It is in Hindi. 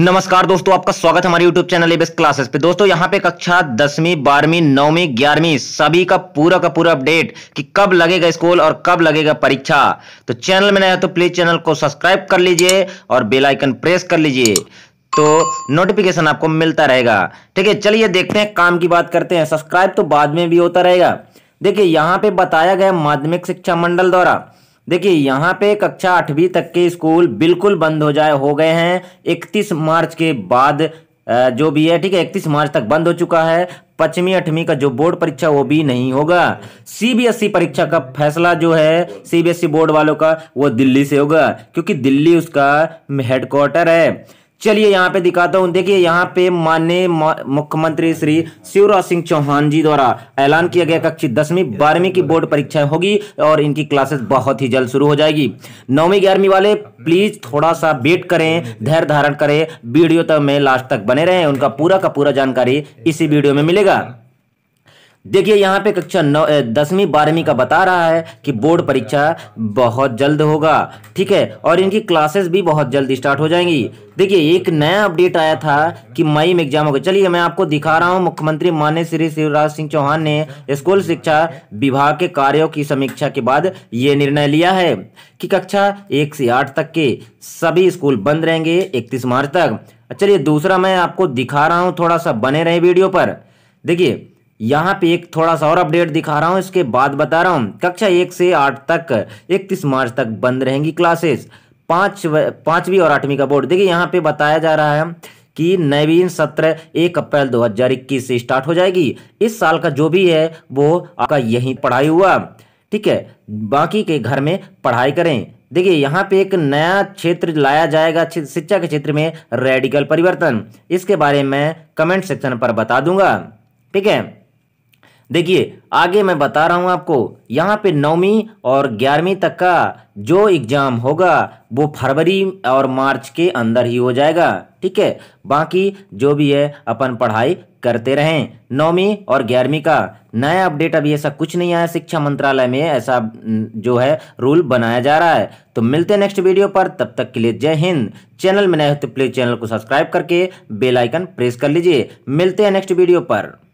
नमस्कार दोस्तों आपका स्वागत हमारे YouTube चैनल एबेस क्लासेस पे दोस्तों यहाँ पे कक्षा दसवीं बारहवीं नौवीं ग्यारहवीं सभी का पूरा का पूरा अपडेट कि कब लगेगा स्कूल और कब लगेगा परीक्षा तो चैनल में नया तो प्लीज चैनल को सब्सक्राइब कर लीजिए और बेल आइकन प्रेस कर लीजिए तो नोटिफिकेशन आपको मिलता रहेगा ठीक है चलिए देखते हैं काम की बात करते हैं सब्सक्राइब तो बाद में भी होता रहेगा देखिए यहाँ पे बताया गया माध्यमिक शिक्षा मंडल द्वारा देखिए यहाँ पे कक्षा आठवीं तक के स्कूल बिल्कुल बंद हो जाए हो गए हैं इकतीस मार्च के बाद जो भी है ठीक है इकतीस मार्च तक बंद हो चुका है पचमी अठवीं का जो बोर्ड परीक्षा वो भी नहीं होगा सीबीएसई e परीक्षा का फैसला जो है सीबीएसई e बोर्ड वालों का वो दिल्ली से होगा क्योंकि दिल्ली उसका हेडक्वार्टर है चलिए यहाँ पे दिखाता हूँ देखिए यहाँ पे मान्य मुख्यमंत्री श्री शिवराज सिंह चौहान जी द्वारा ऐलान किया गया कक्षा दसवीं बारहवीं की बोर्ड परीक्षाएं होगी और इनकी क्लासेस बहुत ही जल्द शुरू हो जाएगी नौवीं ग्यारहवीं वाले प्लीज थोड़ा सा वेट करें धैर्य धारण करें वीडियो तक में लास्ट तक बने रहें उनका पूरा का पूरा जानकारी इसी वीडियो में मिलेगा देखिए यहाँ पे कक्षा नौ दसवीं बारहवीं का बता रहा है कि बोर्ड परीक्षा बहुत जल्द होगा ठीक है और इनकी क्लासेस भी बहुत जल्द स्टार्ट हो जाएंगी देखिए एक नया अपडेट आया था कि मई में एग्जाम होगा चलिए मैं आपको दिखा रहा हूँ मुख्यमंत्री मान्य श्री शिवराज सिंह चौहान ने स्कूल शिक्षा विभाग के कार्यों की समीक्षा के बाद ये निर्णय लिया है कि कक्षा एक से आठ तक के सभी स्कूल बंद रहेंगे इकतीस मार्च तक चलिए दूसरा मैं आपको दिखा रहा हूँ थोड़ा सा बने रहे वीडियो पर देखिए यहाँ पे एक थोड़ा सा और अपडेट दिखा रहा हूँ इसके बाद बता रहा हूँ कक्षा एक से आठ तक इकतीस मार्च तक बंद रहेंगी क्लासेस पाँच पाँचवीं और आठवीं का बोर्ड देखिए यहाँ पे बताया जा रहा है कि नवीन सत्र एक अप्रैल 2021 से स्टार्ट हो जाएगी इस साल का जो भी है वो आपका यहीं पढ़ाई हुआ ठीक है बाकी के घर में पढ़ाई करें देखिए यहाँ पे एक नया क्षेत्र लाया जाएगा शिक्षा के क्षेत्र में रेडिकल परिवर्तन इसके बारे में कमेंट सेक्शन पर बता दूंगा ठीक है देखिए आगे मैं बता रहा हूँ आपको यहाँ पे नौवीं और ग्यारहवीं तक का जो एग्ज़ाम होगा वो फरवरी और मार्च के अंदर ही हो जाएगा ठीक है बाकी जो भी है अपन पढ़ाई करते रहें नौवीं और ग्यारहवीं का नया अपडेट अभी ऐसा कुछ नहीं आया शिक्षा मंत्रालय में ऐसा जो है रूल बनाया जा रहा है तो मिलते हैं नेक्स्ट वीडियो पर तब तक के लिए जय हिंद चैनल में नए होते तो प्लीज चैनल को सब्सक्राइब करके बेलाइकन प्रेस कर लीजिए मिलते हैं नेक्स्ट वीडियो पर